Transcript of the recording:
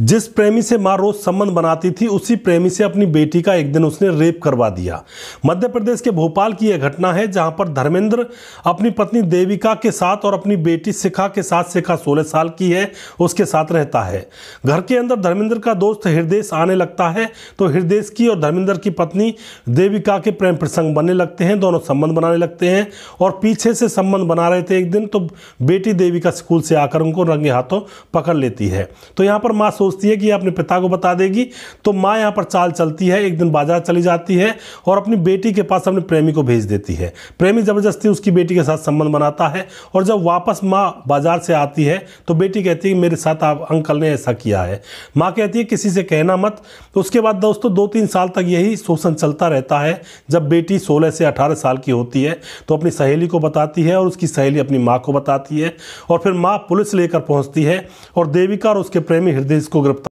जिस प्रेमी से माँ रोज संबंध बनाती थी उसी प्रेमी से अपनी बेटी का एक दिन उसने रेप करवा दिया मध्य प्रदेश के भोपाल की यह घटना है जहां पर धर्मेंद्र अपनी पत्नी देविका के साथ और अपनी बेटी शिखा के साथ शिखा 16 साल की है उसके साथ रहता है घर के अंदर धर्मेंद्र का दोस्त हृदय आने लगता है तो हृदय की और धर्मेंद्र की पत्नी देविका के प्रेम प्रसंग बनने लगते हैं दोनों संबंध बनाने लगते हैं और पीछे से संबंध बना रहे थे एक दिन तो बेटी देविका स्कूल से आकर उनको रंगे हाथों पकड़ लेती है तो यहाँ पर माँ सोचती है कि अपने पिता को बता देगी तो माँ यहाँ पर चाल चलती है एक दिन बाजार चली जाती है और अपनी बेटी के पास अपने प्रेमी को भेज देती है प्रेमी ज़बरदस्ती उसकी बेटी के साथ संबंध बनाता है और जब वापस माँ बाजार से आती है तो बेटी कहती है मेरे साथ आप अंकल ने ऐसा किया है माँ कहती है किसी से कहना मत तो उसके बाद दोस्तों दो तीन साल तक यही शोषण चलता रहता है जब बेटी सोलह से अठारह साल की होती है तो अपनी सहेली को बताती है और उसकी सहेली अपनी माँ को बताती है और फिर माँ पुलिस लेकर पहुँचती है और देविका और उसके प्रेमी हृदय को дискограф